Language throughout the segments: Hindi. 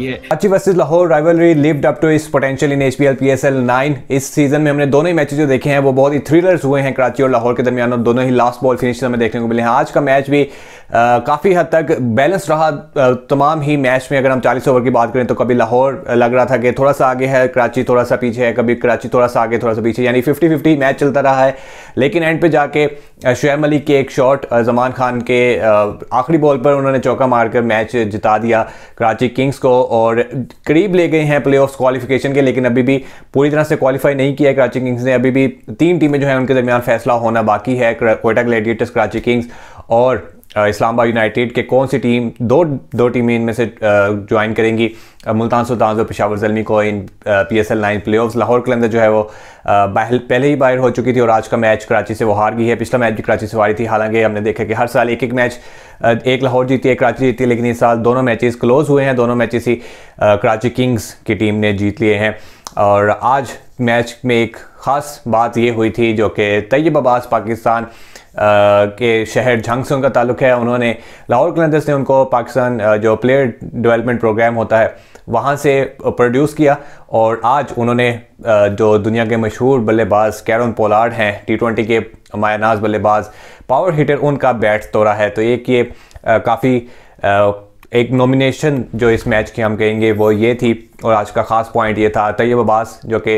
अच्छी versus Lahore rivalry lived up to its potential in H P L P S L nine इस सीजन में हमने दोनों ही मैचेस जो देखे हैं वो बहुत ही थ्रिलर्स हुए हैं कराची और लाहौर के दरमियान और दोनों ही लास्ट बॉल फिनिश हमें देखने को मिले हैं आज का मैच भी काफ़ी हद तक बैलेंस रहा तमाम ही मैच में अगर हम चालीस ओवर की बात करें तो कभी लाहौर लग रहा था कि थोड़ा सा आगे है कराची थोड़ा सा पीछे है कभी कराची थोड़ा सा आगे थोड़ा सा पीछे यानी फिफ्टी फिफ्टी मैच चलता रहा है लेकिन एंड पे जाके शुएब मलिक के एक शॉट जमान खान के आखिरी बॉल पर उन्होंने चौका मारकर मैच जिता दिया कराची किंग्स को और करीब ले गए हैं प्ले क्वालिफिकेशन के लेकिन अभी भी पूरी तरह से क्वालिफाई नहीं किया है कराची किंग्स ने अभी भी तीन टीमें जो है उनके दरमियान फैसला होना बाकी है कोयटा ग्लेडिएटर्स कराची किंग्स और इस्लामाबाद यूनाइटेड के कौन सी टीम दो दो टीमें इनमें से ज्वाइन करेंगी मुल्तान सुल्तान और पिशावर जलमी को in P S L nine play Lahore के अंदर जो है वो बाहर पहले ही बाहर हो चुकी थी और आज का मैच कराची से वो हार गई है पिछला मैच भी कराची से हारी थी हालांकि हमने देखा कि हर साल एक एक मैच एक लाहौर जीती है कराची जीती है लेकिन इस साल दोनों मैचेस क्लोज हुए हैं दोनों मैचेस ही कराची किंग्स की टीम ने जीत लिए हैं और आज मैच में एक ख़ास बात ये हुई थी जो कि तैयब अब्बास पाकिस्तान के शहर झांगसुंग का ताल्लुक है उन्होंने लाहौर कलंदर्स ने उनको पाकिस्तान जो प्लेयर डेवलपमेंट प्रोग्राम होता है वहाँ से प्रोड्यूस किया और आज उन्होंने जो दुनिया के मशहूर बल्लेबाज कैरन पोलार्ड हैं टी ट्वेंटी के मायानाज बल्लेबाज पावर हीटर उनका बैट तोड़ा है तो एक ये काफ़ी एक नॉमिनेशन जो इस मैच की हम कहेंगे वो ये थी और आज का ख़ास पॉइंट ये था तैयब अब्बास जो कि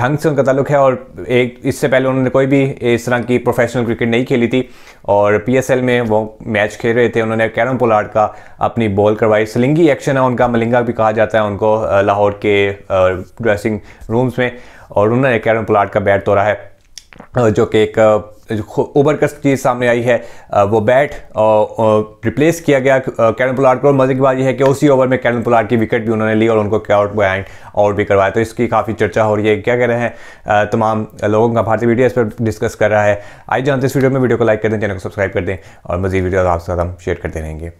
झंग से उनका ताल्लुक है और एक इससे पहले उन्होंने कोई भी इस तरह की प्रोफेशनल क्रिकेट नहीं खेली थी और पीएसएल में वो मैच खेल रहे थे उन्होंने कैरम पोलार्ड का अपनी बॉल करवाई सलिंगी एक्शन है उनका मलिंगा भी कहा जाता है उनको लाहौर के ड्रेसिंग रूम्स में और उन्होंने कैरम पोलार्ड का बैट तोड़ा है जो कि एक ओवरकस्ट चीज़ सामने आई है वो बैट रिप्लेस किया गया कैरन पुलार्ड को और मजे की बात यह है कि उसी ओवर में कैरन पुलाट की विकेट भी उन्होंने ली और उनको क्या आउट बैंड आउट भी करवाया तो इसकी काफ़ी चर्चा हो रही है क्या कह रहे हैं तमाम लोगों का भारतीय वीडियो इस पर डिस्कस कर रहा है आई जानते इस वीडियो में वीडियो को लाइक कर दें चैनल को सब्सक्राइब कर दें और मजीद वीडियो आपके साथ हम शेयर करते रहेंगे